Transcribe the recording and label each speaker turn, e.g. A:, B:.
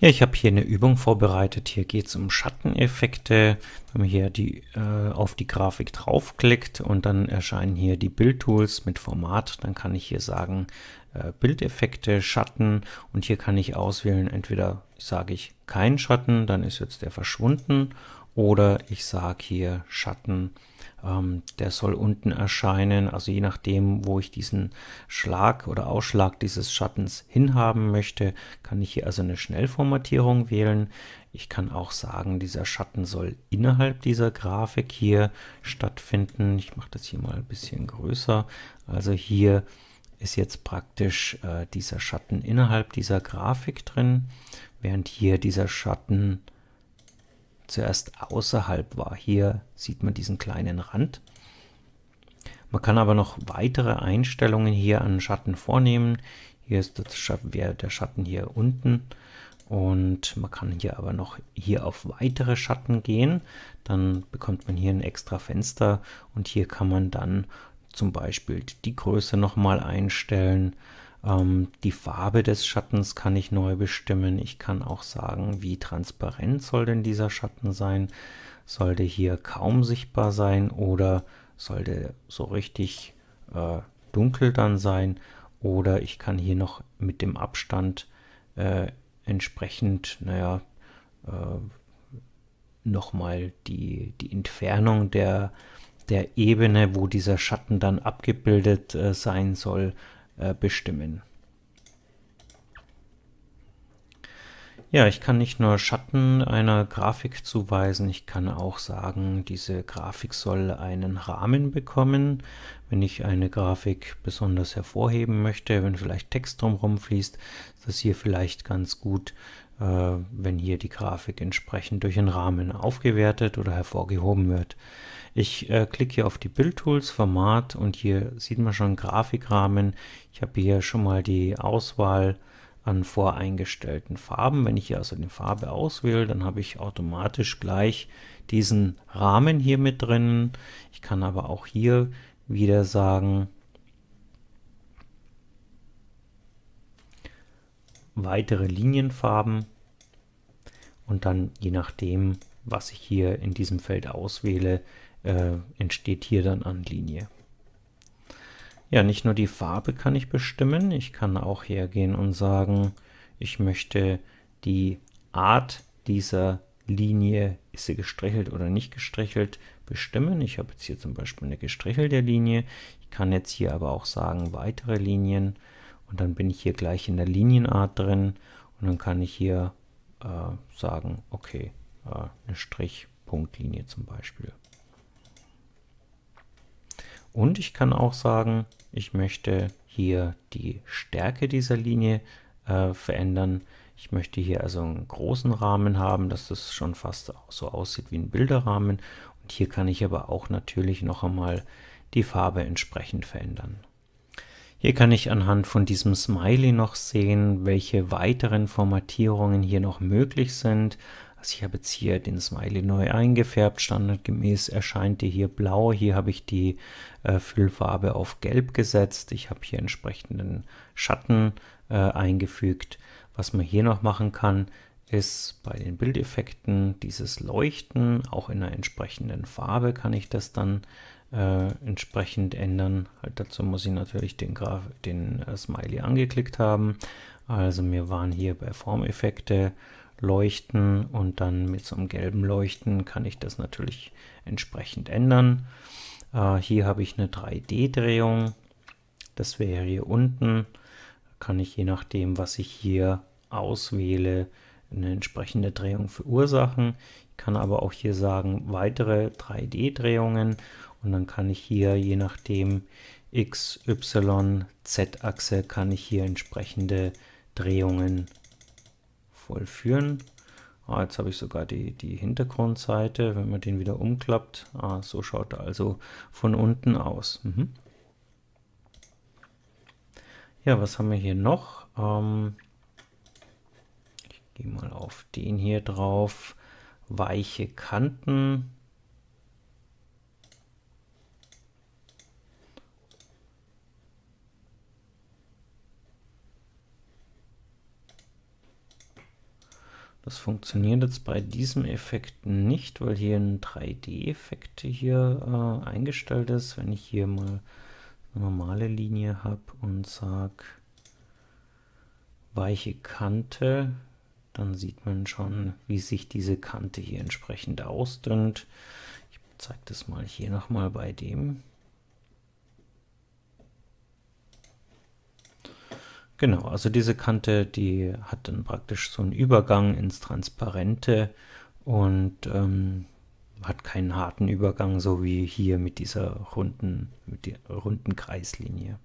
A: Ja, ich habe hier eine Übung vorbereitet. Hier geht es um Schatteneffekte. Wenn man hier die, äh, auf die Grafik draufklickt und dann erscheinen hier die Bildtools mit Format, dann kann ich hier sagen äh, Bildeffekte, Schatten und hier kann ich auswählen, entweder sage ich keinen Schatten, dann ist jetzt der verschwunden oder ich sage hier Schatten, ähm, der soll unten erscheinen. Also je nachdem, wo ich diesen Schlag oder Ausschlag dieses Schattens hinhaben möchte, kann ich hier also eine Schnellformatierung wählen. Ich kann auch sagen, dieser Schatten soll innerhalb dieser Grafik hier stattfinden. Ich mache das hier mal ein bisschen größer. Also hier ist jetzt praktisch äh, dieser Schatten innerhalb dieser Grafik drin, während hier dieser Schatten zuerst außerhalb war. Hier sieht man diesen kleinen Rand. Man kann aber noch weitere Einstellungen hier an Schatten vornehmen. Hier ist der Schatten hier unten und man kann hier aber noch hier auf weitere Schatten gehen. Dann bekommt man hier ein extra Fenster und hier kann man dann zum Beispiel die Größe nochmal einstellen. Ähm, die Farbe des Schattens kann ich neu bestimmen. Ich kann auch sagen, wie transparent soll denn dieser Schatten sein? Sollte hier kaum sichtbar sein oder sollte so richtig äh, dunkel dann sein? Oder ich kann hier noch mit dem Abstand äh, entsprechend, naja, äh, nochmal die, die Entfernung der, der Ebene, wo dieser Schatten dann abgebildet äh, sein soll, äh, bestimmen. Ja, ich kann nicht nur Schatten einer Grafik zuweisen, ich kann auch sagen, diese Grafik soll einen Rahmen bekommen. Wenn ich eine Grafik besonders hervorheben möchte, wenn vielleicht Text drumherum fließt, ist das hier vielleicht ganz gut äh, wenn hier die Grafik entsprechend durch den Rahmen aufgewertet oder hervorgehoben wird. Ich äh, klicke hier auf die Bildtools, Format und hier sieht man schon Grafikrahmen. Ich habe hier schon mal die Auswahl an voreingestellten Farben. Wenn ich hier also die Farbe auswähle, dann habe ich automatisch gleich diesen Rahmen hier mit drin. Ich kann aber auch hier wieder sagen, weitere Linienfarben und dann je nachdem, was ich hier in diesem Feld auswähle, äh, entsteht hier dann an Linie. Ja, nicht nur die Farbe kann ich bestimmen, ich kann auch hergehen und sagen, ich möchte die Art dieser Linie, ist sie gestrichelt oder nicht gestrichelt, bestimmen. Ich habe jetzt hier zum Beispiel eine gestrichelte Linie. Ich kann jetzt hier aber auch sagen, weitere Linien. Und dann bin ich hier gleich in der Linienart drin und dann kann ich hier äh, sagen, okay, äh, eine Strich-Punktlinie zum Beispiel. Und ich kann auch sagen, ich möchte hier die Stärke dieser Linie äh, verändern. Ich möchte hier also einen großen Rahmen haben, dass das schon fast so aussieht wie ein Bilderrahmen. Und hier kann ich aber auch natürlich noch einmal die Farbe entsprechend verändern. Hier kann ich anhand von diesem Smiley noch sehen, welche weiteren Formatierungen hier noch möglich sind. Also ich habe jetzt hier den Smiley neu eingefärbt, standardgemäß erscheint die hier blau, hier habe ich die äh, Füllfarbe auf gelb gesetzt, ich habe hier entsprechenden Schatten äh, eingefügt. Was man hier noch machen kann, ist bei den Bildeffekten dieses Leuchten, auch in einer entsprechenden Farbe kann ich das dann äh, entsprechend ändern. Halt dazu muss ich natürlich den, Graf den äh, Smiley angeklickt haben. Also mir waren hier bei Formeffekte Leuchten und dann mit so einem gelben Leuchten kann ich das natürlich entsprechend ändern. Äh, hier habe ich eine 3D-Drehung. Das wäre hier unten. kann ich je nachdem, was ich hier auswähle, eine entsprechende Drehung verursachen. Ich kann aber auch hier sagen, weitere 3D-Drehungen und dann kann ich hier, je nachdem X, Y, Z-Achse, kann ich hier entsprechende Drehungen vollführen. Ah, jetzt habe ich sogar die, die Hintergrundseite, wenn man den wieder umklappt. Ah, so schaut er also von unten aus. Mhm. Ja, was haben wir hier noch? Ähm, gehe mal auf den hier drauf. Weiche Kanten. Das funktioniert jetzt bei diesem Effekt nicht, weil hier ein 3D-Effekt hier äh, eingestellt ist. Wenn ich hier mal eine normale Linie habe und sage weiche Kante, dann sieht man schon, wie sich diese Kante hier entsprechend ausdünnt. Ich zeige das mal hier nochmal bei dem. Genau, also diese Kante, die hat dann praktisch so einen Übergang ins Transparente und ähm, hat keinen harten Übergang, so wie hier mit dieser runden, mit der runden Kreislinie.